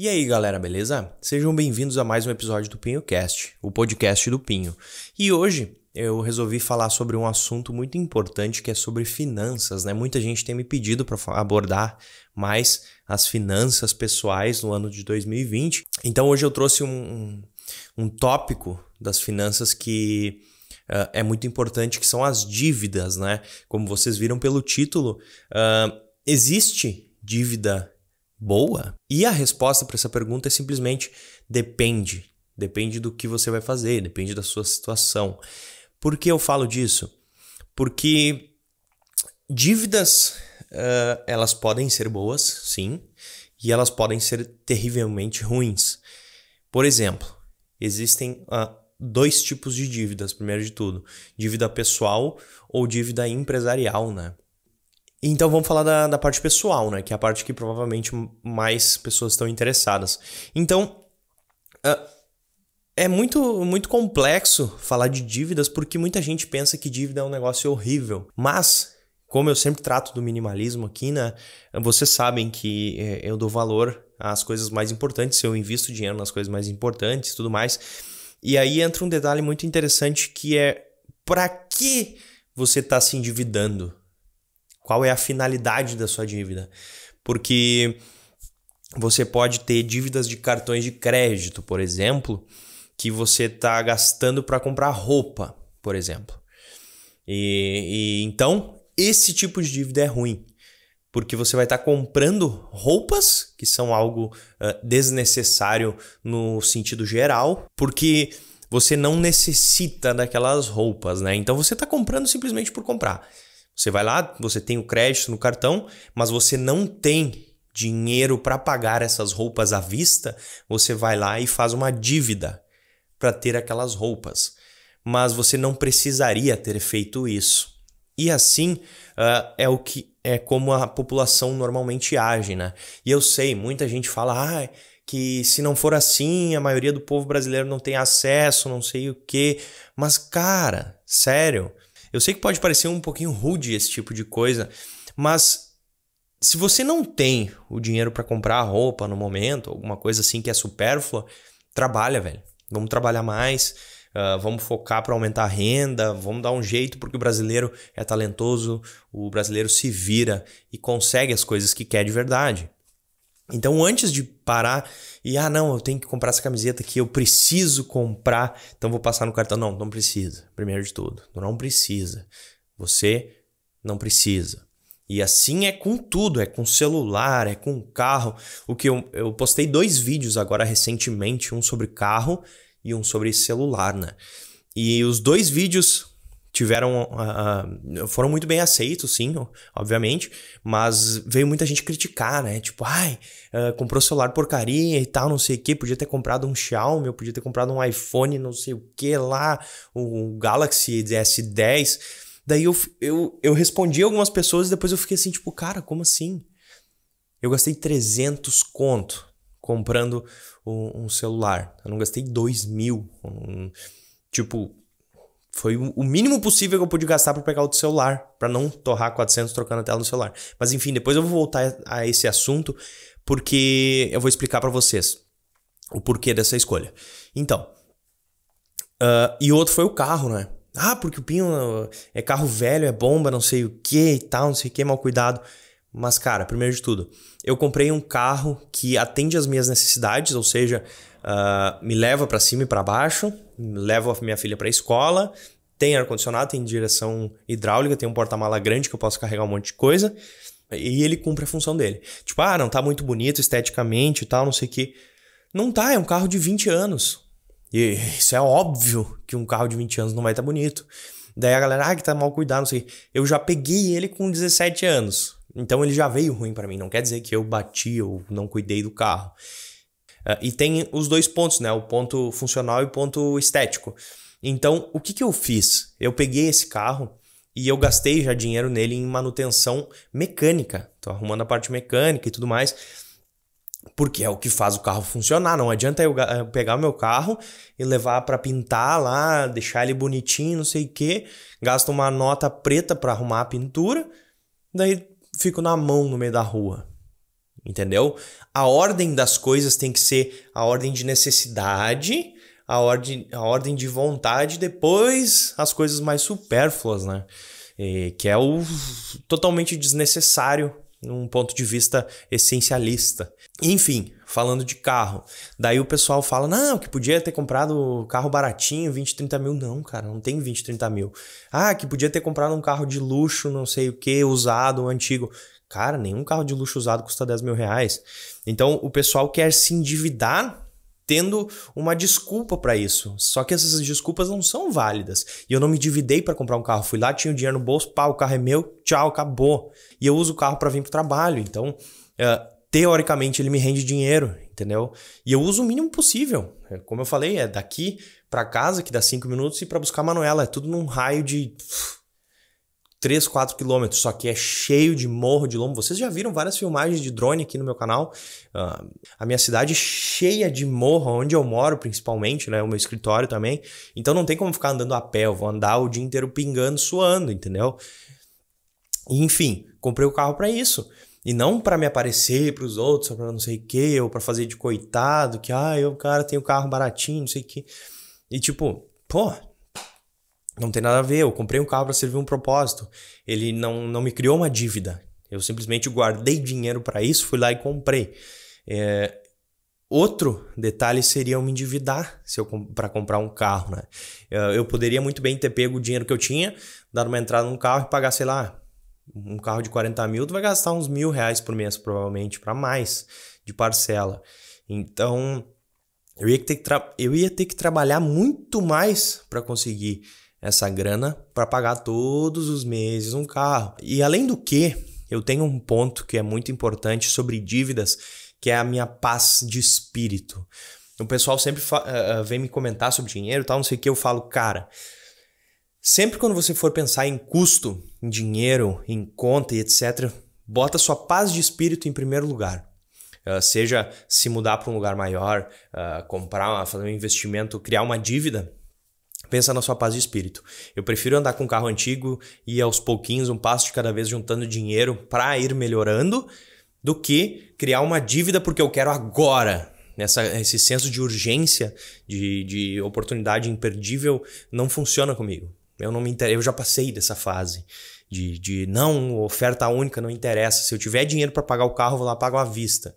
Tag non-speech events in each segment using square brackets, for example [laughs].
E aí, galera, beleza? Sejam bem-vindos a mais um episódio do PinhoCast, o podcast do Pinho. E hoje eu resolvi falar sobre um assunto muito importante que é sobre finanças, né? Muita gente tem me pedido para abordar mais as finanças pessoais no ano de 2020. Então hoje eu trouxe um, um tópico das finanças que uh, é muito importante, que são as dívidas, né? Como vocês viram pelo título, uh, existe dívida boa? E a resposta para essa pergunta é simplesmente depende. Depende do que você vai fazer, depende da sua situação. Por que eu falo disso? Porque dívidas, uh, elas podem ser boas, sim, e elas podem ser terrivelmente ruins. Por exemplo, existem uh, dois tipos de dívidas, primeiro de tudo: dívida pessoal ou dívida empresarial, né? Então vamos falar da, da parte pessoal, né? Que é a parte que provavelmente mais pessoas estão interessadas. Então. Uh, é muito, muito complexo falar de dívidas porque muita gente pensa que dívida é um negócio horrível. Mas, como eu sempre trato do minimalismo aqui, né? Vocês sabem que é, eu dou valor às coisas mais importantes, eu invisto dinheiro nas coisas mais importantes tudo mais. E aí entra um detalhe muito interessante que é para que você está se endividando? Qual é a finalidade da sua dívida? Porque você pode ter dívidas de cartões de crédito, por exemplo, que você está gastando para comprar roupa, por exemplo. E, e, então esse tipo de dívida é ruim, porque você vai estar tá comprando roupas que são algo uh, desnecessário no sentido geral, porque você não necessita daquelas roupas, né? Então você está comprando simplesmente por comprar. Você vai lá, você tem o crédito no cartão, mas você não tem dinheiro para pagar essas roupas à vista, você vai lá e faz uma dívida para ter aquelas roupas. Mas você não precisaria ter feito isso. E assim uh, é o que é como a população normalmente age, né? E eu sei, muita gente fala ah, que se não for assim, a maioria do povo brasileiro não tem acesso, não sei o quê. Mas, cara, sério, eu sei que pode parecer um pouquinho rude esse tipo de coisa, mas se você não tem o dinheiro para comprar roupa no momento, alguma coisa assim que é supérflua, trabalha, velho. Vamos trabalhar mais, uh, vamos focar para aumentar a renda, vamos dar um jeito, porque o brasileiro é talentoso, o brasileiro se vira e consegue as coisas que quer de verdade. Então, antes de parar e, ah, não, eu tenho que comprar essa camiseta aqui, eu preciso comprar, então vou passar no cartão. Não, não precisa, primeiro de tudo. Não precisa. Você não precisa. E assim é com tudo, é com celular, é com carro. O que eu, eu postei dois vídeos agora recentemente, um sobre carro e um sobre celular, né? E os dois vídeos tiveram uh, foram muito bem aceitos, sim, obviamente, mas veio muita gente criticar, né? Tipo, ai, uh, comprou celular porcaria e tal, não sei o que, podia ter comprado um Xiaomi, eu podia ter comprado um iPhone, não sei o que lá, o um Galaxy S10. Daí eu, eu, eu respondi algumas pessoas e depois eu fiquei assim, tipo, cara, como assim? Eu gastei 300 conto comprando um, um celular, eu não gastei 2 mil, um, tipo foi o mínimo possível que eu pude gastar para pegar o do celular, para não torrar 400 trocando a tela no celular. Mas enfim, depois eu vou voltar a esse assunto, porque eu vou explicar para vocês o porquê dessa escolha. Então, uh, e outro foi o carro, né? Ah, porque o Pinho é carro velho, é bomba, não sei o que e tal, não sei o que, mal cuidado. Mas, cara, primeiro de tudo, eu comprei um carro que atende às minhas necessidades, ou seja, ah, me leva para cima e para baixo, levo a minha filha para a escola, tem ar-condicionado, tem direção hidráulica, tem um porta-mala grande que eu posso carregar um monte de coisa, e ele cumpre a função dele. Tipo, ah, não tá muito bonito esteticamente e tal, não sei o que. Não tá, é um carro de 20 anos. E isso é óbvio que um carro de 20 anos não vai estar tá bonito. Daí a galera, ah, que tá mal cuidado, não sei. Eu já peguei ele com 17 anos. Então ele já veio ruim para mim. Não quer dizer que eu bati ou não cuidei do carro. Ah, e tem os dois pontos, né? O ponto funcional e o ponto estético. Então, o que, que eu fiz? Eu peguei esse carro e eu gastei já dinheiro nele em manutenção mecânica. Tô arrumando a parte mecânica e tudo mais. Porque é o que faz o carro funcionar. Não adianta eu pegar o meu carro e levar para pintar lá, deixar ele bonitinho, não sei o quê. Gasto uma nota preta para arrumar a pintura. Daí fico na mão no meio da rua entendeu? A ordem das coisas tem que ser a ordem de necessidade, a ordem, a ordem de vontade, depois as coisas mais supérfluas, né? E, que é o totalmente desnecessário num ponto de vista essencialista. Enfim, falando de carro. Daí o pessoal fala, não, que podia ter comprado carro baratinho, 20, 30 mil. Não, cara, não tem 20, 30 mil. Ah, que podia ter comprado um carro de luxo, não sei o que, usado, um antigo. Cara, nenhum carro de luxo usado custa 10 mil reais. Então o pessoal quer se endividar tendo uma desculpa para isso. Só que essas desculpas não são válidas. E eu não me endividei para comprar um carro. Fui lá, tinha o dinheiro no bolso, pá, o carro é meu, tchau, acabou. E eu uso o carro para vir pro trabalho. Então, uh, teoricamente, ele me rende dinheiro, entendeu? E eu uso o mínimo possível. É, como eu falei, é daqui para casa, que dá 5 minutos, e para buscar a Manuela. É tudo num raio de 3, 4 quilômetros, só que é cheio de morro, de lombo. Vocês já viram várias filmagens de drone aqui no meu canal. Uh, a minha cidade é cheia de morro, onde eu moro principalmente, né? O meu escritório também. Então não tem como ficar andando a pé, eu vou andar o dia inteiro pingando, suando, entendeu? Enfim, comprei o carro para isso. E não para me aparecer para os outros, para não sei o que, ou para fazer de coitado, que ah, eu, cara, tenho carro baratinho, não sei o que. E tipo, pô, não tem nada a ver, eu comprei um carro para servir um propósito. Ele não, não me criou uma dívida. Eu simplesmente guardei dinheiro para isso, fui lá e comprei. É, outro detalhe seria eu me endividar se eu para comprar um carro, né? É, eu poderia muito bem ter pego o dinheiro que eu tinha, dado uma entrada num carro e pagar, sei lá, um carro de 40 mil, tu vai gastar uns mil reais por mês, provavelmente, para mais de parcela. Então, eu ia ter que, eu ia ter que trabalhar muito mais para conseguir essa grana para pagar todos os meses um carro. E além do que, eu tenho um ponto que é muito importante sobre dívidas, que é a minha paz de espírito. O pessoal sempre uh, vem me comentar sobre dinheiro e tal, não sei o que, eu falo, cara. Sempre quando você for pensar em custo, em dinheiro, em conta e etc., bota sua paz de espírito em primeiro lugar. Uh, seja se mudar para um lugar maior, uh, comprar, fazer um investimento, criar uma dívida, Pensa na sua paz de espírito. Eu prefiro andar com um carro antigo e aos pouquinhos, um passo de cada vez, juntando dinheiro para ir melhorando, do que criar uma dívida porque eu quero agora. Essa, esse senso de urgência, de, de oportunidade imperdível, não funciona comigo. Eu não me inter... eu já passei dessa fase de, de não, oferta única, não interessa. Se eu tiver dinheiro para pagar o carro, vou lá pagar à vista.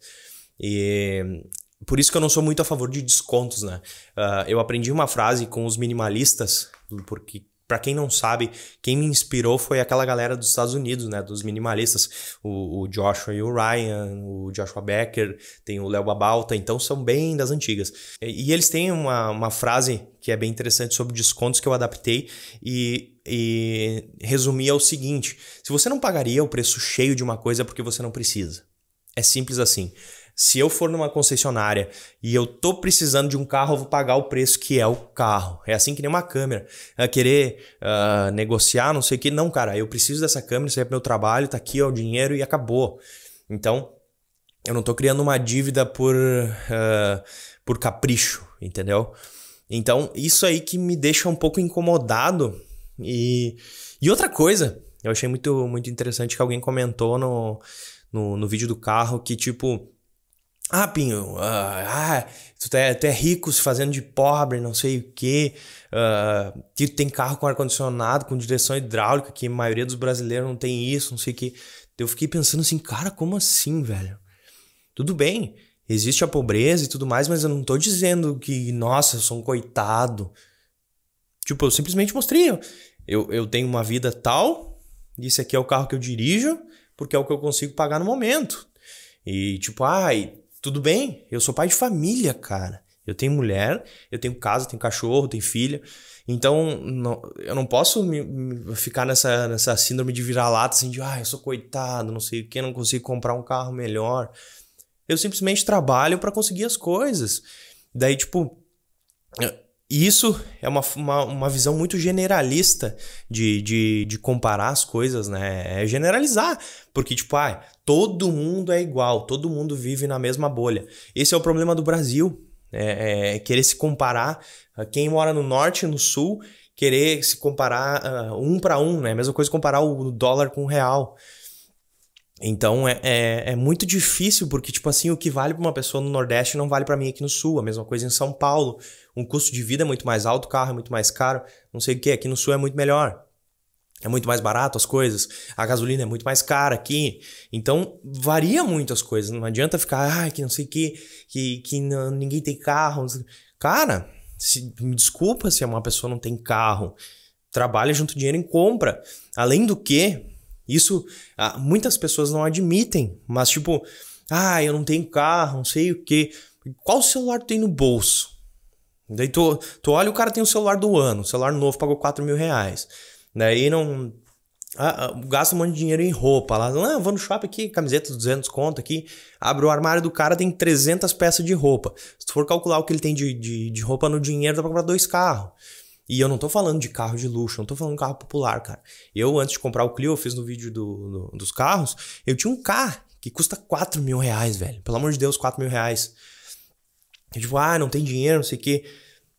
E por isso que eu não sou muito a favor de descontos, né? Uh, eu aprendi uma frase com os minimalistas, porque para quem não sabe, quem me inspirou foi aquela galera dos Estados Unidos, né? Dos minimalistas. O, o Joshua e o Ryan, o Joshua Becker, tem o Léo Babalta, então são bem das antigas. E, e eles têm uma, uma frase que é bem interessante sobre descontos que eu adaptei e, e é o seguinte: se você não pagaria o preço cheio de uma coisa é porque você não precisa. É simples assim. Se eu for numa concessionária e eu tô precisando de um carro, eu vou pagar o preço que é o carro. É assim que nem uma câmera. É querer uh, negociar, não sei o que. Não, cara, eu preciso dessa câmera, isso é pro meu trabalho, tá aqui, ó, o dinheiro e acabou. Então, eu não tô criando uma dívida por, uh, por capricho, entendeu? Então, isso aí que me deixa um pouco incomodado. E, e outra coisa, eu achei muito, muito interessante que alguém comentou no, no, no vídeo do carro que, tipo, ah, Pinho, ah, ah tu tá, até é rico se fazendo de pobre, não sei o quê. Uh, ah, tu tem carro com ar-condicionado, com direção hidráulica, que a maioria dos brasileiros não tem isso, não sei o quê. Eu fiquei pensando assim, cara, como assim, velho? Tudo bem, existe a pobreza e tudo mais, mas eu não tô dizendo que, nossa, eu sou um coitado. Tipo, eu simplesmente mostrei. Eu, eu tenho uma vida tal, isso aqui é o carro que eu dirijo, porque é o que eu consigo pagar no momento. E tipo, ai, tudo bem, eu sou pai de família, cara. Eu tenho mulher, eu tenho casa, tenho cachorro, tenho filha. Então, não, eu não posso me, me ficar nessa, nessa síndrome de virar lata assim, de, ah, eu sou coitado, não sei o que, não consigo comprar um carro melhor. Eu simplesmente trabalho para conseguir as coisas. Daí, tipo, e isso é uma, uma, uma visão muito generalista de, de, de, comparar as coisas, né? É generalizar, porque, tipo, ah, todo mundo é igual, todo mundo vive na mesma bolha. Esse é o problema do Brasil, é, é, é querer se comparar ah, quem mora no norte e no sul, querer se comparar uh, um para um, né? É mesma coisa comparar o dólar com o real. Então é, é, é, muito difícil, porque, tipo assim, o que vale para uma pessoa no Nordeste não vale para mim aqui no Sul, a mesma coisa em São Paulo um custo de vida é muito mais alto, o carro é muito mais caro, não sei o que. Aqui no sul é muito melhor. É muito mais barato as coisas, a gasolina é muito mais cara aqui. Então, varia muito as coisas. Não adianta ficar, ah, que não sei o que, que, que não, ninguém tem carro. Cara, se, me desculpa se uma pessoa não tem carro. Trabalha junto dinheiro e compra. Além do que, isso ah, muitas pessoas não admitem, mas tipo, ah, eu não tenho carro, não sei o que. Qual celular tu tem no bolso? Daí tu, tu olha o cara tem o um celular do ano, o celular novo pagou 4 mil reais. Daí não. Ah, ah, gasta um monte de dinheiro em roupa lá. Não, ah, vou no shopping aqui, camiseta 200 conto aqui. Abre o armário do cara, tem 300 peças de roupa. Se tu for calcular o que ele tem de, de, de roupa no dinheiro, dá pra comprar dois carros. E eu não tô falando de carro de luxo, não tô falando de carro popular, cara. Eu, antes de comprar o Clio, eu fiz no vídeo do, do dos carros, eu tinha um carro que custa 4 mil reais, velho. Pelo amor de Deus, 4 mil reais. Tipo, ah, não tem dinheiro, não sei o quê.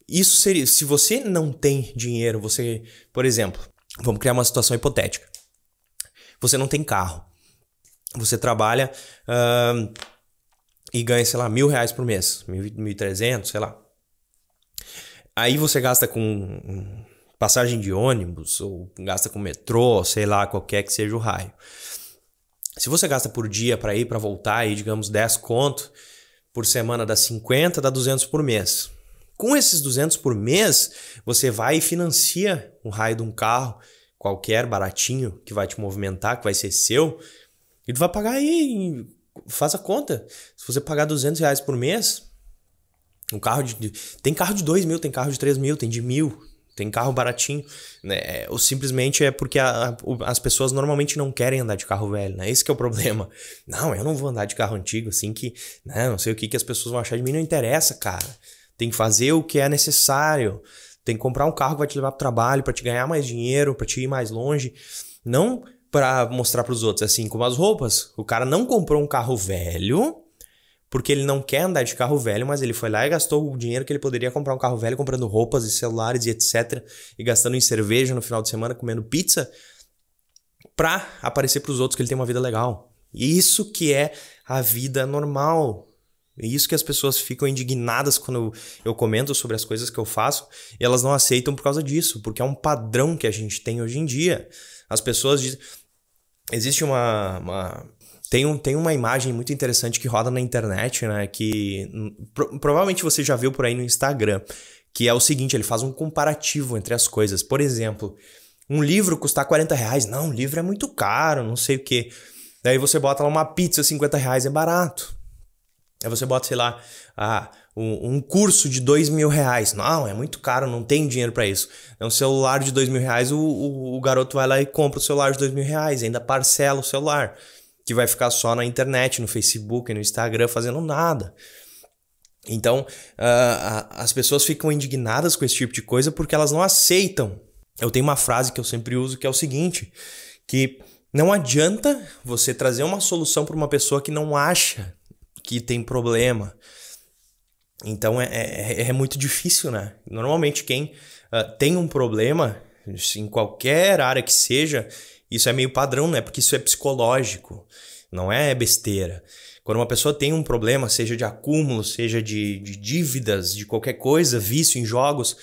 Isso seria. Se você não tem dinheiro, você. Por exemplo, vamos criar uma situação hipotética. Você não tem carro. Você trabalha uh, e ganha, sei lá, mil reais por mês, mil, mil e trezentos, sei lá. Aí você gasta com hum, passagem de ônibus, ou gasta com metrô, sei lá, qualquer que seja o raio. Se você gasta por dia para ir, para voltar, aí, digamos, 10 conto, por semana dá 50, dá 200 por mês. Com esses 200 por mês, você vai e financia um raio de um carro qualquer, baratinho, que vai te movimentar, que vai ser seu, e tu vai pagar aí, faz a conta. Se você pagar 200 reais por mês, um carro de... Tem carro de 2 mil, tem carro de 3 mil, tem de mil, tem carro baratinho, né? É, ou simplesmente é porque a, a, as pessoas normalmente não querem andar de carro velho, né? Esse é o problema. [laughs] Não, eu não vou andar de carro antigo, assim que, né? Não sei o que, que as pessoas vão achar de mim, não interessa, cara. Tem que fazer o que é necessário. Tem que comprar um carro que vai te levar pro trabalho, para te ganhar mais dinheiro, para te ir mais longe. Não para mostrar para os outros, assim como as roupas. O cara não comprou um carro velho porque ele não quer andar de carro velho, mas ele foi lá e gastou o dinheiro que ele poderia comprar um carro velho comprando roupas e celulares e etc, e gastando em cerveja no final de semana comendo pizza pra aparecer para os outros que ele tem uma vida legal. E isso que é a vida normal. É isso que as pessoas ficam indignadas quando eu comento sobre as coisas que eu faço, e elas não aceitam por causa disso, porque é um padrão que a gente tem hoje em dia. As pessoas dizem, existe uma, uma, tem, um, tem uma imagem muito interessante que roda na internet, né? Que pro, provavelmente você já viu por aí no Instagram, que é o seguinte: ele faz um comparativo entre as coisas. Por exemplo, um livro custar 40 reais. Não, um livro é muito caro, não sei o quê. Daí você bota lá uma pizza, 50 reais é barato. Aí você bota, sei lá, ah, um, um curso de dois mil reais. Não, é muito caro, não tem dinheiro para isso. É um celular de dois mil reais, o, o, o garoto vai lá e compra o celular de dois mil reais, ainda parcela o celular que vai ficar só na internet, no Facebook, no Instagram, fazendo nada. Então, uh, as pessoas ficam indignadas com esse tipo de coisa porque elas não aceitam. Eu tenho uma frase que eu sempre uso que é o seguinte: que não adianta você trazer uma solução para uma pessoa que não acha que tem problema. Então é, é, é muito difícil, né? Normalmente quem uh, tem um problema em qualquer área que seja, isso é meio padrão, né? Porque isso é psicológico, não é besteira. Quando uma pessoa tem um problema, seja de acúmulo, seja de, de dívidas, de qualquer coisa, vício em jogos,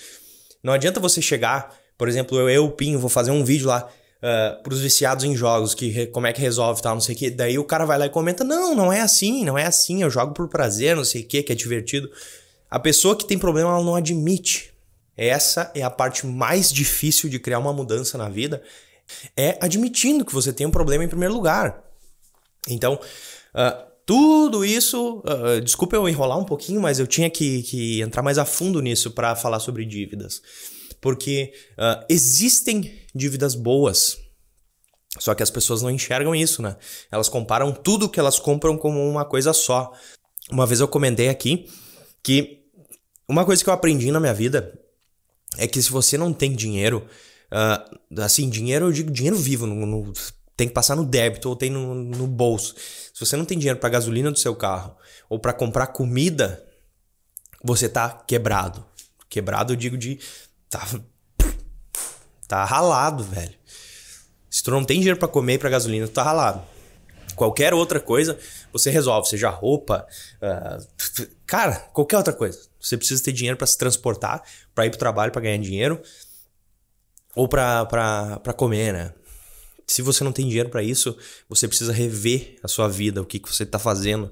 não adianta você chegar, por exemplo, eu, eu Pinho, vou fazer um vídeo lá uh, pros viciados em jogos, que como é que resolve tal, não sei o que. Daí o cara vai lá e comenta: não, não é assim, não é assim, eu jogo por prazer, não sei o que, que é divertido. A pessoa que tem problema, ela não admite. Essa é a parte mais difícil de criar uma mudança na vida, é admitindo que você tem um problema em primeiro lugar. Então, uh, tudo isso, uh, desculpa eu enrolar um pouquinho, mas eu tinha que, que entrar mais a fundo nisso para falar sobre dívidas. Porque uh, existem dívidas boas, só que as pessoas não enxergam isso, né? Elas comparam tudo que elas compram como uma coisa só. Uma vez eu comentei aqui que uma coisa que eu aprendi na minha vida é que se você não tem dinheiro, uh, assim, dinheiro, eu digo dinheiro vivo, no, no, tem que passar no débito ou tem no, no bolso. Se você não tem dinheiro para gasolina do seu carro ou para comprar comida, você tá quebrado. Quebrado, eu digo de. Tá, tá ralado, velho. Se tu não tem dinheiro para comer e pra gasolina, tu tá ralado. Qualquer outra coisa, você resolve, seja roupa, uh, cara, qualquer outra coisa. Você precisa ter dinheiro para se transportar, para ir pro trabalho, para ganhar dinheiro ou para comer, né? Se você não tem dinheiro para isso, você precisa rever a sua vida, o que, que você está fazendo.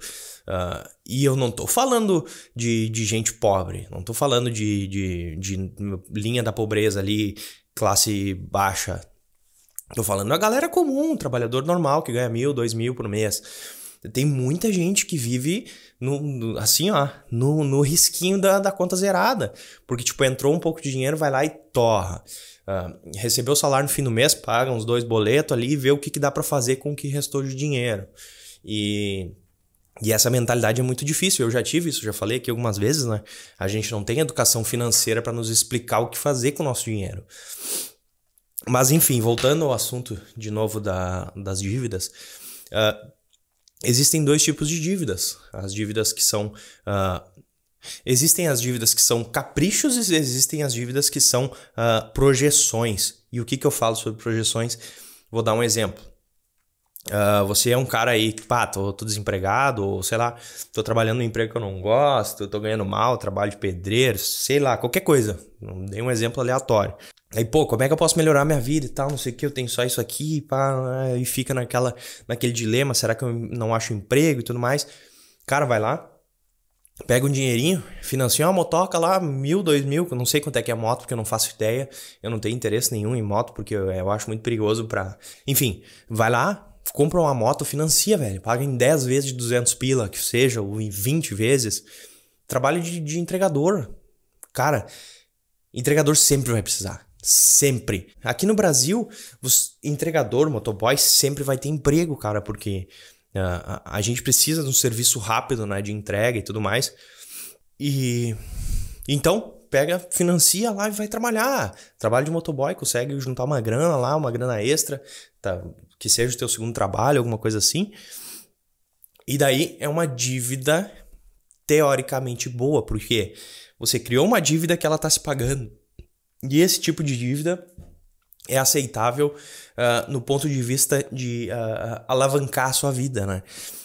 Uh, e eu não estou falando de, de gente pobre, não estou falando de, de, de linha da pobreza ali, classe baixa. Tô falando a galera comum, um trabalhador normal que ganha mil, dois mil por mês. Tem muita gente que vive no, no, assim, ó, no, no risquinho da, da conta zerada. Porque, tipo, entrou um pouco de dinheiro, vai lá e torra. Uh, recebeu o salário no fim do mês, paga uns dois boletos ali e vê o que, que dá para fazer com o que restou de dinheiro. E e essa mentalidade é muito difícil. Eu já tive isso, já falei aqui algumas vezes, né? A gente não tem educação financeira para nos explicar o que fazer com o nosso dinheiro. Mas enfim, voltando ao assunto de novo da, das dívidas, uh, existem dois tipos de dívidas. As dívidas que são. Uh, existem as dívidas que são caprichos e existem as dívidas que são uh, projeções. E o que, que eu falo sobre projeções? Vou dar um exemplo. Uh, você é um cara aí pá, tô, tô, desempregado, ou sei lá, tô trabalhando num emprego que eu não gosto, tô ganhando mal, trabalho de pedreiro, sei lá, qualquer coisa. Dei um exemplo aleatório. Aí, pô, como é que eu posso melhorar minha vida e tal? Não sei o que, eu tenho só isso aqui, pá, e fica naquela, naquele dilema: será que eu não acho emprego e tudo mais? Cara, vai lá, pega um dinheirinho, financia uma motoca lá, mil, dois mil, não sei quanto é que é a moto, porque eu não faço ideia, eu não tenho interesse nenhum em moto, porque eu, eu acho muito perigoso pra. Enfim, vai lá, compra uma moto, financia, velho, paga em 10 vezes de 200 pila, que seja, ou em 20 vezes. Trabalho de, de entregador. Cara, entregador sempre vai precisar. Sempre. Aqui no Brasil, entregador, motoboy, sempre vai ter emprego, cara, porque uh, a, gente precisa de um serviço rápido, né? De entrega e tudo mais. E. Então, pega, financia lá e vai trabalhar. Trabalho de motoboy, consegue juntar uma grana lá, uma grana extra, tá, que seja o teu segundo trabalho, alguma coisa assim. E daí é uma dívida teoricamente boa, porque você criou uma dívida que ela está se pagando. E esse tipo de dívida é aceitável uh, no ponto de vista de uh, alavancar a sua vida, né?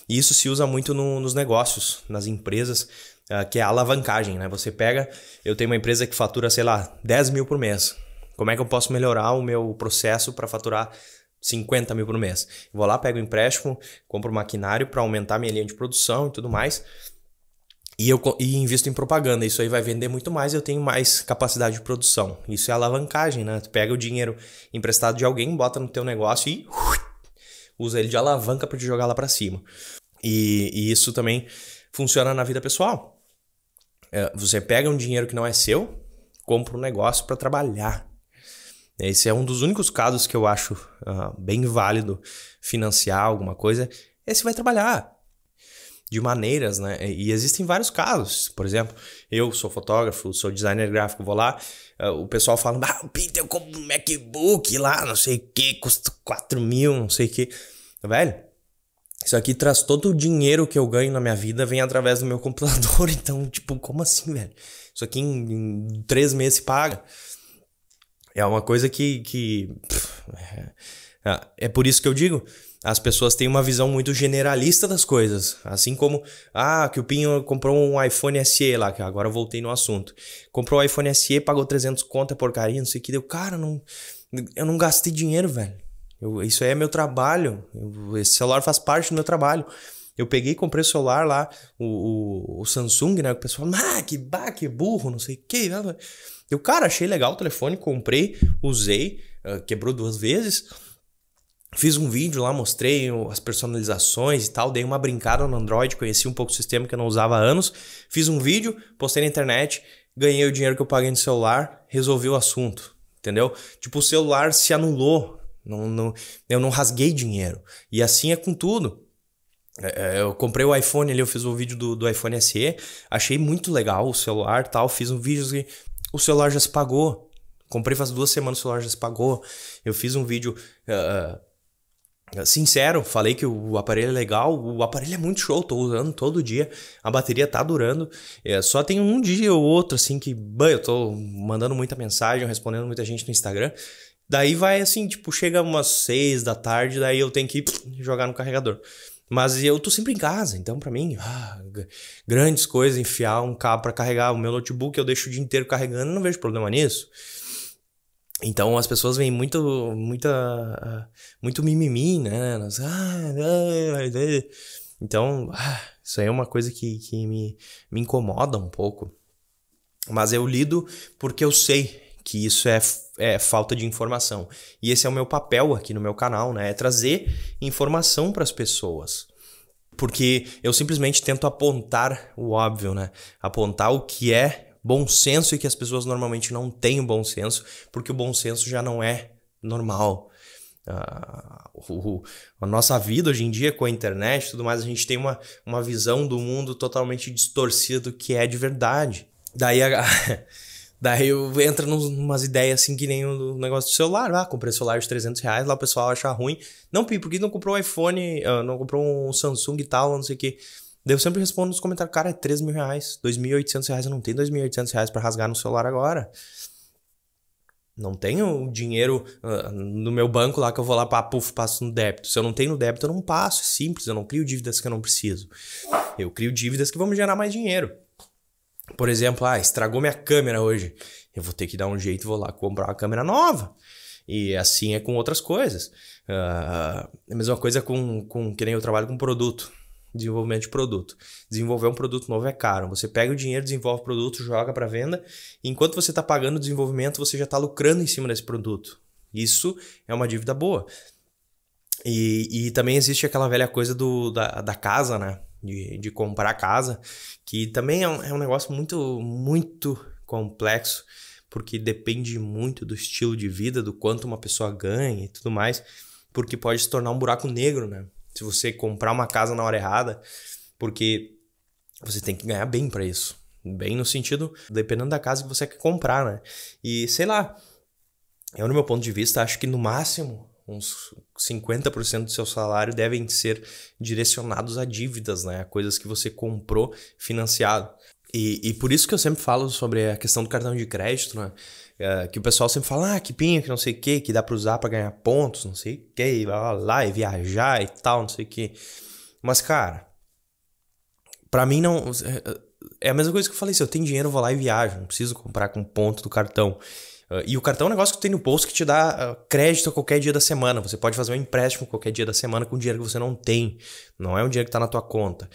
E isso se usa muito no, nos negócios, nas empresas, uh, que é a alavancagem, né? Você pega, eu tenho uma empresa que fatura, sei lá, 10 mil por mês. Como é que eu posso melhorar o meu processo para faturar 50 mil por mês? Vou lá, pego um empréstimo, compro um maquinário para aumentar minha linha de produção e tudo mais e eu e invisto em propaganda, isso aí vai vender muito mais, eu tenho mais capacidade de produção. Isso é alavancagem, né? Tu pega o dinheiro emprestado de alguém, bota no teu negócio e usa ele de alavanca para te jogar lá para cima. E, e, isso também funciona na vida pessoal. É, você pega um dinheiro que não é seu, compra um negócio para trabalhar. Esse é um dos únicos casos que eu acho uh, bem válido financiar alguma coisa. É se vai trabalhar de maneiras, né? E existem vários casos. Por exemplo, eu sou fotógrafo, sou designer gráfico, vou lá, eh, o pessoal fala, ah, o eu compro um MacBook lá, não sei o que, custa 4 mil, não sei o que. Velho, isso aqui traz todo o dinheiro que eu ganho na minha vida, vem através do meu computador. [laughs] Então, tipo, como assim, velho? Isso aqui em, em três meses se paga. É uma coisa que. que pff, é, é, é por isso que eu digo as pessoas têm uma visão muito generalista das coisas. Assim como, ah, que o Pinho comprou um iPhone SE lá, que agora voltei no assunto. Comprou um iPhone SE, pagou 300 conto, é porcaria, não sei o que. Deu, cara, não, eu não gastei dinheiro, velho. Eu, isso aí é meu trabalho. Eu, esse celular faz parte do meu trabalho. Eu peguei e comprei o celular lá, o, o, o Samsung, né? O pessoal fala, ah, que, bah, que burro, não sei o que. Né? Eu, cara, achei legal o telefone, comprei, usei, ah, quebrou duas vezes Fiz um vídeo lá, mostrei as personalizações e tal, dei uma brincada no Android, conheci um pouco o sistema que eu não usava há anos. Fiz um vídeo, postei na internet, ganhei o dinheiro que eu paguei no celular, resolvi o assunto, entendeu? Tipo, o celular se anulou, não, não, eu não rasguei dinheiro. E assim é com tudo. É, é, eu comprei o iPhone ali, eu fiz um vídeo do, do iPhone SE, achei muito legal o celular tal, fiz um vídeo o celular já se pagou. Comprei faz duas semanas, o celular já se pagou. Eu fiz um vídeo... Uh, sincero, falei que o aparelho é legal, o aparelho é muito show, tô usando todo dia, a bateria tá durando, é, só tem um dia ou outro assim que, bem, eu tô mandando muita mensagem, respondendo muita gente no Instagram, daí vai assim, tipo, chega umas seis da tarde, daí eu tenho que pff, jogar no carregador. Mas eu tô sempre em casa, então para mim, ah, grandes coisas, enfiar um cabo para carregar o meu notebook, eu deixo o dia inteiro carregando, não vejo problema nisso. Então as pessoas vêm muito, muita, muito mimimi, né? Nós, ah, então, ah, isso aí é uma coisa que, que me, me incomoda um pouco. Mas eu lido porque eu sei que isso é, é falta de informação. E esse é o meu papel aqui no meu canal, né? É trazer informação para as pessoas. Porque eu simplesmente tento apontar o óbvio, né? Apontar o que é bom senso e que as pessoas normalmente não têm o bom senso, porque o bom senso já não é normal. Uh, a nossa vida hoje em dia com a internet e tudo mais, a gente tem uma, uma visão do mundo totalmente distorcida do que é de verdade. Daí, a, [laughs] daí eu entra numas ideias assim que nem o negócio do celular. Ah, comprei celular de 300 reais, lá o pessoal acha ruim. Não, Pi, por que não comprou um iPhone, ah, não comprou um Samsung e tal, não sei o que. Daí eu sempre respondo nos comentários, cara, é 3 mil reais, 2.800 reais, eu não tenho 2.800 reais pra rasgar no celular agora. Não tenho dinheiro uh, no meu banco lá que eu vou lá, pá, puf, passo no débito. Se eu não tenho no débito, eu não passo. É simples, eu não crio dívidas que eu não preciso. Eu crio dívidas que vão me gerar mais dinheiro. Por exemplo, ah, estragou minha câmera hoje. Eu vou ter que dar um jeito, vou lá comprar uma câmera nova. E assim é com outras coisas. Uh, a mesma coisa com, com que nem eu trabalho com produto desenvolvimento de produto. Desenvolver um produto novo é caro. Você pega o dinheiro, desenvolve o produto, joga para venda. enquanto você está pagando o desenvolvimento, você já está lucrando em cima desse produto. Isso é uma dívida boa. E, e também existe aquela velha coisa do, da, da casa, né? De, de, comprar casa, que também é um, é um negócio muito, muito complexo, porque depende muito do estilo de vida, do quanto uma pessoa ganha e tudo mais, porque pode se tornar um buraco negro, né? se você comprar uma casa na hora errada, porque você tem que ganhar bem para isso. Bem no sentido, dependendo da casa que você quer comprar, né? E sei lá, eu, no meu ponto de vista, acho que no máximo uns 50% do seu salário devem ser direcionados a dívidas, né? A coisas que você comprou financiado. E, e por isso que eu sempre falo sobre a questão do cartão de crédito, né? É, que o pessoal sempre fala, ah, que pinha, que não sei o que, que dá para usar para ganhar pontos, não sei o que, lá, lá, lá, e viajar e tal, não sei o que. Mas, cara, para mim não. É, é, é a mesma coisa que eu falei, se eu tenho dinheiro, eu vou lá e viajo, não preciso comprar com ponto do cartão. Uh, e o cartão é um negócio que tem no bolso que te dá uh, crédito a qualquer dia da semana. Você pode fazer um empréstimo qualquer dia da semana com dinheiro que você não tem. Não é um dinheiro que está na tua conta.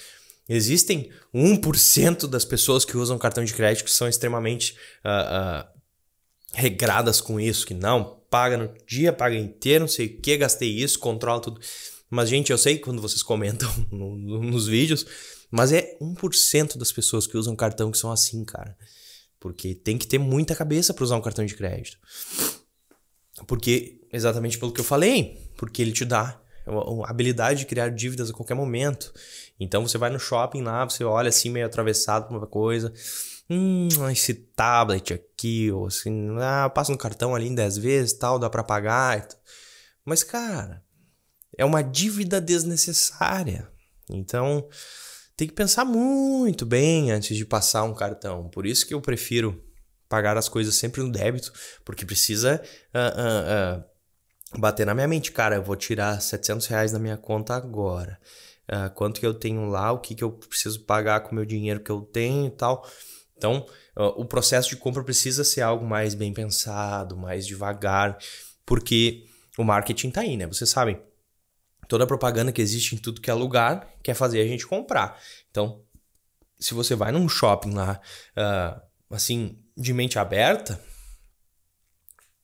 Existem 1% das pessoas que usam cartão de crédito que são extremamente uh, regradas com isso, que não, paga no dia, paga inteiro, não sei o que, gastei isso, controla tudo. Mas, gente, eu sei quando vocês comentam [laughs] no, no, nos vídeos, mas é 1% das pessoas que usam cartão que são assim, cara. Porque tem que ter muita cabeça para usar um cartão de crédito. Porque, exatamente pelo que eu falei, porque ele te dá a habilidade de criar dívidas a qualquer momento. Então você vai no shopping lá, você olha assim meio atravessado por uma coisa, hum, esse tablet aqui, ou assim, ah, passa no cartão ali em 10 vezes, tal, dá para pagar. Mas cara, é uma dívida desnecessária. Então, tem que pensar muito bem antes de passar um cartão. Por isso que eu prefiro pagar as coisas sempre no débito, porque precisa uh, uh, uh, bater na minha mente. Cara, eu vou tirar 700 reais da minha conta agora. quanto que eu tenho lá, o que, que eu preciso pagar com o meu dinheiro que eu tenho e tal. Então, o processo de compra precisa ser algo mais bem pensado, mais devagar, porque o marketing está aí, né? Vocês sabem. Toda a propaganda que existe em tudo que é lugar quer fazer a gente comprar. Então, se você vai num shopping lá, uh, assim, de mente aberta,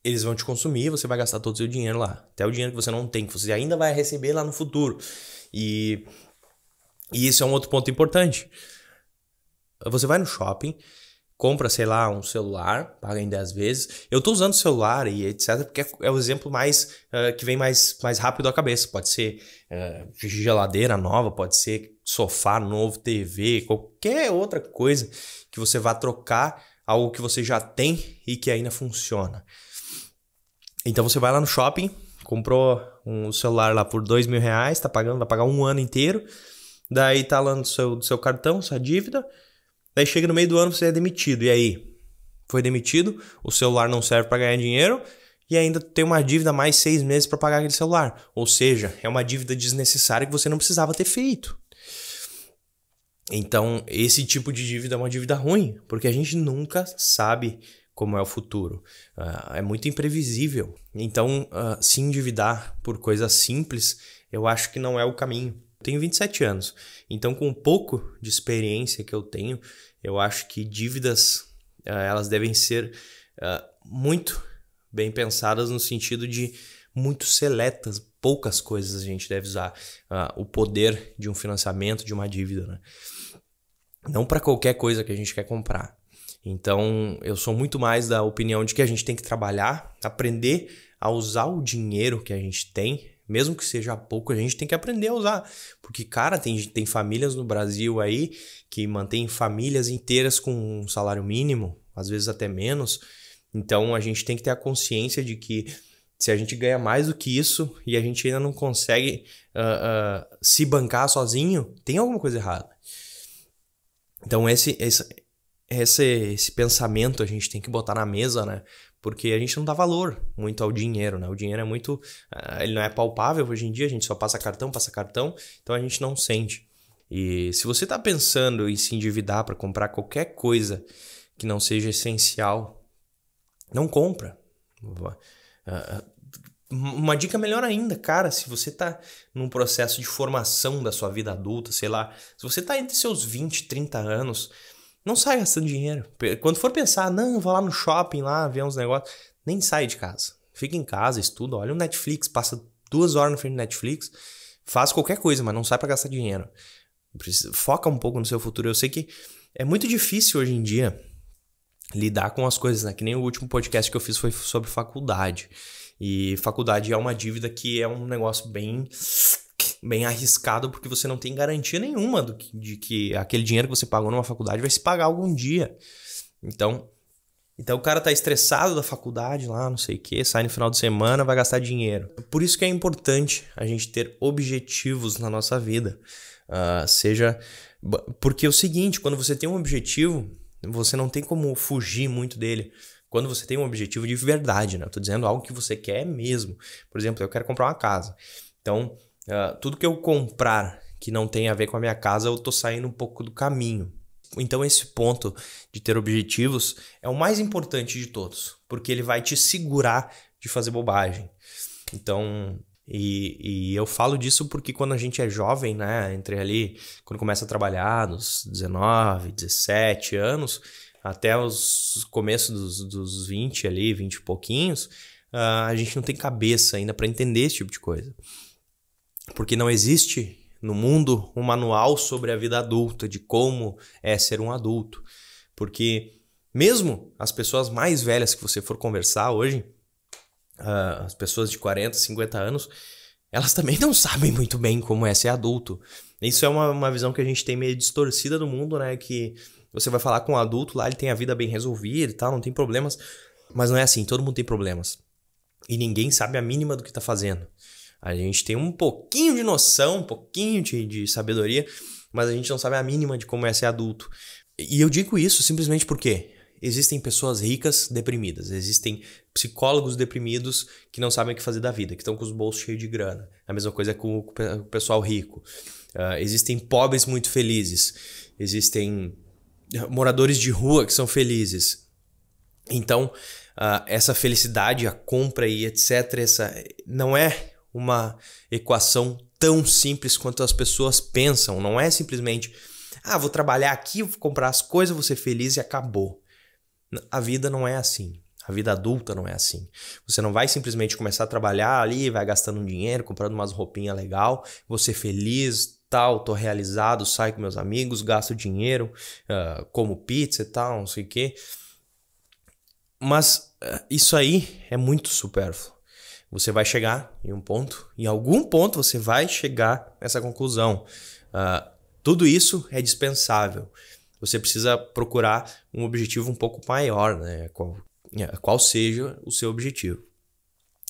eles vão te consumir, você vai gastar todo o seu dinheiro lá. Até o dinheiro que você não tem, que você ainda vai receber lá no futuro. E, e isso é um outro ponto importante. Você vai no shopping, compra, sei lá, um celular, paga em 10 vezes. Eu tô usando celular e etc, porque é, é o exemplo mais uh, que vem mais, mais rápido à cabeça. Pode ser uh, geladeira nova, pode ser sofá novo, TV, qualquer outra coisa que você vá trocar algo que você já tem e que ainda funciona. Então você vai lá no shopping, comprou um celular lá por dois mil reais, tá pagando, vai pagar um ano inteiro. Daí tá lá no seu, seu cartão, sua dívida Daí chega no meio do ano você é demitido. E aí? Foi demitido, o celular não serve para ganhar dinheiro e ainda tem uma dívida mais seis meses para pagar aquele celular. Ou seja, é uma dívida desnecessária que você não precisava ter feito. Então, esse tipo de dívida é uma dívida ruim, porque a gente nunca sabe como é o futuro. Uh, é muito imprevisível. Então, uh, se endividar por coisas simples, eu acho que não é o caminho tenho 27 anos, então com um pouco de experiência que eu tenho, eu acho que dívidas eh, elas devem ser eh, muito bem pensadas no sentido de muito seletas, poucas coisas a gente deve usar ah, o poder de um financiamento, de uma dívida, né? não para qualquer coisa que a gente quer comprar. Então, eu sou muito mais da opinião de que a gente tem que trabalhar, aprender a usar o dinheiro que a gente tem mesmo que seja pouco, a gente tem que aprender a usar. Porque, cara, tem, tem famílias no Brasil aí que mantêm famílias inteiras com um salário mínimo, às vezes até menos. Então a gente tem que ter a consciência de que se a gente ganha mais do que isso e a gente ainda não consegue uh, uh, se bancar sozinho, tem alguma coisa errada. Então esse, esse, esse, esse pensamento a gente tem que botar na mesa, né? porque a gente não dá valor muito ao dinheiro, né? O dinheiro é muito, uh, ele não é palpável hoje em dia, a gente só passa cartão, passa cartão, então a gente não sente. E se você está pensando em se endividar para comprar qualquer coisa que não seja essencial, não compra. Uh, uma dica melhor ainda, cara, se você tá num processo de formação da sua vida adulta, sei lá, se você tá entre seus 20, 30 anos, não sai gastando dinheiro. Quando for pensar, não, vou lá no shopping lá ver uns negócios. Nem sai de casa. Fica em casa, estuda, olha o Netflix, passa duas horas no frente do Netflix, faz qualquer coisa, mas não sai para gastar dinheiro. Foca um pouco no seu futuro. Eu sei que é muito difícil hoje em dia lidar com as coisas, né? Que nem o último podcast que eu fiz foi sobre faculdade. E faculdade é uma dívida que é um negócio bem bem arriscado porque você não tem garantia nenhuma do que, de que aquele dinheiro que você pagou numa faculdade vai se pagar algum dia. Então, então o cara tá estressado da faculdade lá, não sei o que, sai no final de semana, vai gastar dinheiro. Por isso que é importante a gente ter objetivos na nossa vida. Uh, seja. Porque é o seguinte, quando você tem um objetivo, você não tem como fugir muito dele. Quando você tem um objetivo de verdade, né? Eu tô dizendo algo que você quer mesmo. Por exemplo, eu quero comprar uma casa. Então, uh, tudo que eu comprar que não tem a ver com a minha casa, eu tô saindo um pouco do caminho. Então, esse ponto de ter objetivos é o mais importante de todos, porque ele vai te segurar de fazer bobagem. Então, e, e, eu falo disso porque quando a gente é jovem, né, entre ali, quando começa a trabalhar, nos 19, 17 anos, até os começos dos, dos 20 ali, 20 e pouquinhos, uh, a gente não tem cabeça ainda para entender esse tipo de coisa porque não existe no mundo um manual sobre a vida adulta, de como é ser um adulto. Porque mesmo as pessoas mais velhas que você for conversar hoje, uh, as pessoas de 40, 50 anos, elas também não sabem muito bem como é ser adulto. Isso é uma, uma visão que a gente tem meio distorcida do mundo, né? Que você vai falar com um adulto lá, ele tem a vida bem resolvida e tal, não tem problemas. Mas não é assim, todo mundo tem problemas. E ninguém sabe a mínima do que tá fazendo. A gente tem um pouquinho de noção, um pouquinho de, de sabedoria, mas a gente não sabe a mínima de como é ser adulto. E eu digo isso simplesmente porque existem pessoas ricas deprimidas, existem psicólogos deprimidos que não sabem o que fazer da vida, que estão com os bolsos cheios de grana. A mesma coisa com o pessoal rico. Uh, existem pobres muito felizes, existem ah, moradores de rua que são felizes. Então, uh, essa felicidade, a compra e etc., essa não é uma equação tão simples quanto as pessoas pensam. Não é simplesmente, ah, vou trabalhar aqui, vou comprar as coisas, vou ser feliz e acabou. A vida não é assim. A vida adulta não é assim. Você não vai simplesmente começar a trabalhar ali, vai gastando dinheiro, comprando umas roupinhas legal, vou ser feliz, tal, tô realizado, saio com meus amigos, gasto dinheiro, uh, como pizza e tal, não sei o quê. Mas uh, isso aí é muito supérfluo você vai chegar em um ponto, em algum ponto você vai chegar nessa conclusão. Uh, tudo isso é dispensável. Você precisa procurar um objetivo um pouco maior, né? Qual, é, qual seja o seu objetivo.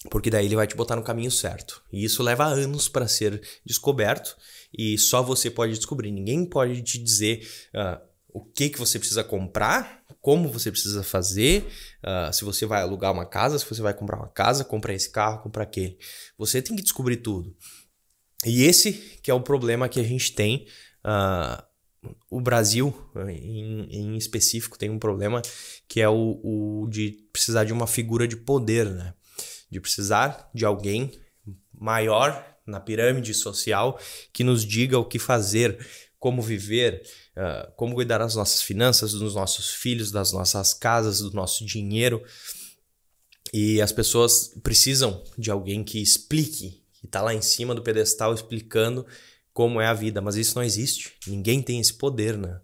Porque daí ele vai te botar no caminho certo. E isso leva anos para ser descoberto e só você pode descobrir. Ninguém pode te dizer. Uh, o que, que você precisa comprar, como você precisa fazer, uh, se você vai alugar uma casa, se você vai comprar uma casa, comprar esse carro, comprar aquele. Você tem que descobrir tudo. E esse que é o problema que a gente tem. Uh, o Brasil, em, em, específico, tem um problema que é o, o, de precisar de uma figura de poder, né? De precisar de alguém maior na pirâmide social que nos diga o que fazer, como viver, uh, como cuidar das nossas finanças, dos nossos filhos, das nossas casas, do nosso dinheiro. E as pessoas precisam de alguém que explique, que está lá em cima do pedestal explicando como é a vida, mas isso não existe. Ninguém tem esse poder, né?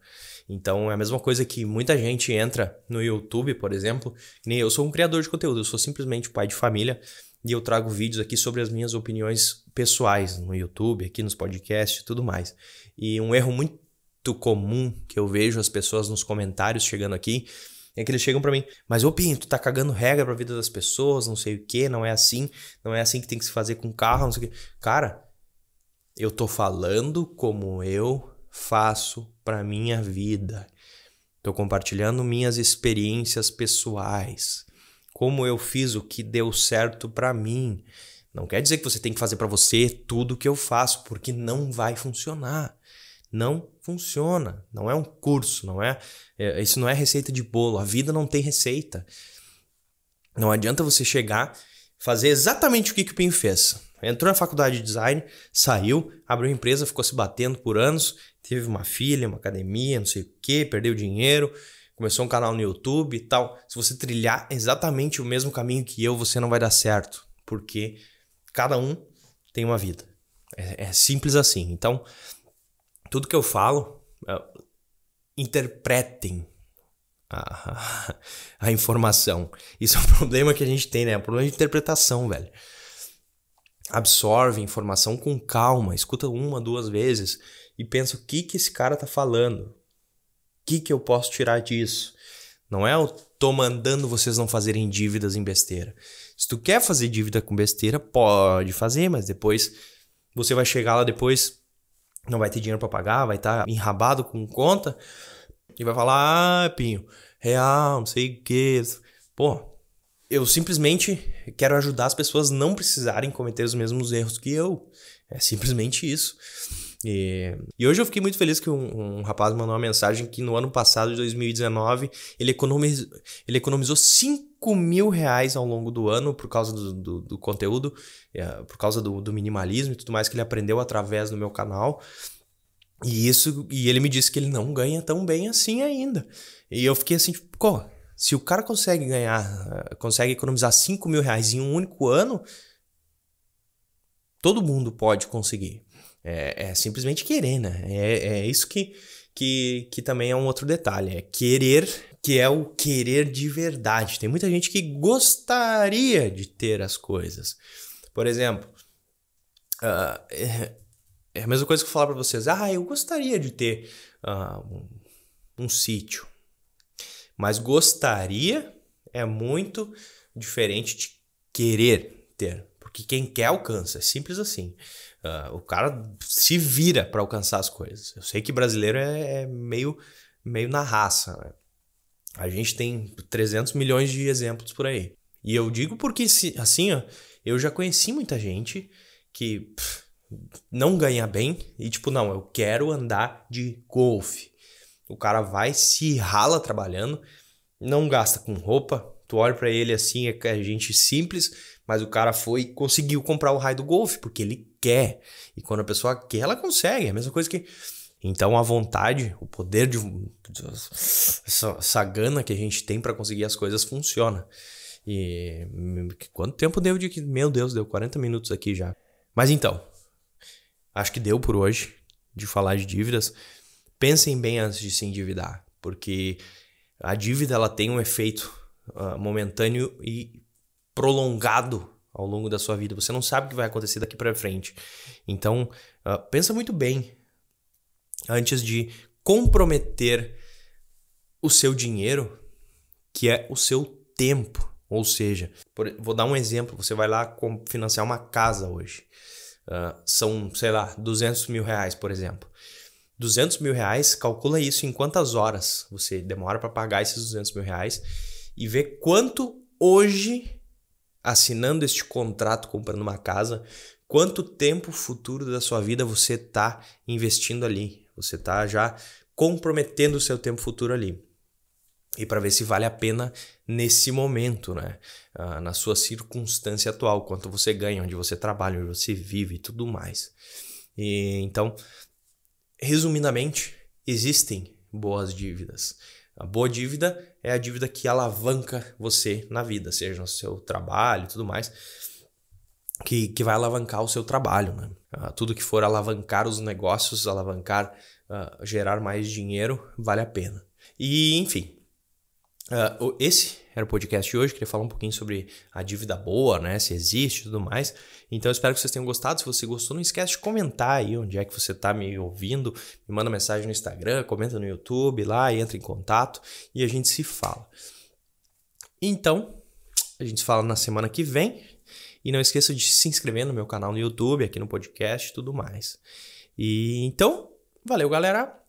Então é a mesma coisa que muita gente entra no YouTube, por exemplo. Nem eu sou um criador de conteúdo, eu sou simplesmente pai de família e eu trago vídeos aqui sobre as minhas opiniões pessoais no YouTube, aqui nos podcasts e tudo mais. E um erro muito comum que eu vejo as pessoas nos comentários chegando aqui é que eles chegam para mim, mas ô Pinto, tá cagando regra pra vida das pessoas, não sei o que, não é assim, não é assim que tem que se fazer com carro, não sei o que. Cara, eu tô falando como eu faço pra minha vida. Tô compartilhando minhas experiências pessoais como eu fiz o que deu certo para mim. Não quer dizer que você tem que fazer para você tudo o que eu faço, porque não vai funcionar. Não funciona. Não é um curso, não é, é isso não é receita de bolo. A vida não tem receita. Não adianta você chegar, fazer exatamente o que, que o Pinho fez. Entrou na faculdade de design, saiu, abriu empresa, ficou se batendo por anos, teve uma filha, uma academia, não sei o que, perdeu dinheiro, começou um canal no YouTube e tal, se você trilhar exatamente o mesmo caminho que eu, você não vai dar certo, porque cada um tem uma vida. É, é simples assim. Então, tudo que eu falo, uh, interpretem a, a, [laughs] a, informação. Isso é um [laughs] problema que a gente tem, né? É um problema de interpretação, velho. Absorve informação com calma, escuta uma, duas vezes e pensa o que, que esse cara tá falando que, que eu posso tirar disso? Não é eu tô mandando vocês não fazerem dívidas em besteira. Se tu quer fazer dívida com besteira, pode fazer, mas depois você vai chegar lá depois, não vai ter dinheiro para pagar, vai estar tá enrabado com conta e vai falar, ah, Pinho, real, não sei o que. Pô, eu simplesmente quero ajudar as pessoas não precisarem cometer os mesmos erros que eu. É simplesmente isso. E, e hoje eu fiquei muito feliz que um, um, rapaz mandou uma mensagem que no ano passado, de 2019, ele, economiz, ele economizou 5 mil reais ao longo do ano por causa do, do, do conteúdo, é, por causa do, do minimalismo e tudo mais que ele aprendeu através do meu canal. E isso, e ele me disse que ele não ganha tão bem assim ainda. E eu fiquei assim, tipo, pô, se o cara consegue ganhar, consegue economizar 5 mil reais em um único ano, todo mundo pode conseguir. É, é simplesmente querer, né? É, é isso que, que, que também é um outro detalhe. É querer, que é o querer de verdade. Tem muita gente que gostaria de ter as coisas. Por exemplo, uh, é, é, a mesma coisa que eu falar para vocês. Ah, eu gostaria de ter uh, um, um sítio. Mas gostaria é muito diferente de querer ter. Porque quem quer alcança. É simples assim. Uh, o cara se vira para alcançar as coisas. Eu sei que brasileiro é, é meio, meio na raça. Né? A gente tem 300 milhões de exemplos por aí. E eu digo porque, se, assim, ó, eu já conheci muita gente que pff, não ganha bem e, tipo, não, eu quero andar de golfe. O cara vai, se rala trabalhando, não gasta com roupa. Tu olha para ele assim, é, é gente simples mas o cara foi e conseguiu comprar o raio do Golfe porque ele quer. E quando a pessoa quer, ela consegue. É a mesma coisa que. Então a vontade, o poder de. Essa, essa gana que a gente tem para conseguir as coisas funciona. E quanto tempo deu de que. Meu Deus, deu 40 minutos aqui já. Mas então, acho que deu por hoje de falar de dívidas. Pensem bem antes de se endividar, porque a dívida ela tem um efeito uh, momentâneo e prolongado ao longo da sua vida. Você não sabe o que vai acontecer daqui para frente. Então, uh, pensa muito bem antes de comprometer o seu dinheiro, que é o seu tempo. Ou seja, por, vou dar um exemplo: você vai lá financiar uma casa hoje. Uh, são, sei lá, 200 mil reais, por exemplo. 200 mil reais, calcula isso em quantas horas você demora para pagar esses 200 mil reais e vê quanto hoje assinando este contrato comprando uma casa, quanto tempo futuro da sua vida você está investindo ali? Você está já comprometendo o seu tempo futuro ali. E para ver se vale a pena nesse momento, né? Ah, na sua circunstância atual, quanto você ganha, onde você trabalha, onde você vive e tudo mais. E, então, resumidamente, existem boas dívidas. A boa dívida é a dívida que alavanca você na vida, seja no seu trabalho e tudo mais, que, que vai alavancar o seu trabalho. Né? Ah, tudo que for alavancar os negócios, alavancar, ah, gerar mais dinheiro, vale a pena. E, enfim, ah, esse era o podcast de hoje. Queria falar um pouquinho sobre a dívida boa, né? Se existe e tudo mais. Então, espero que vocês tenham gostado. Se você gostou, não esquece de comentar aí onde é que você está me ouvindo. Me manda mensagem no Instagram, comenta no YouTube lá, entra em contato e a gente se fala. Então, a gente se fala na semana que vem. E não esqueça de se inscrever no meu canal no YouTube, aqui no podcast e tudo mais. E então, valeu, galera!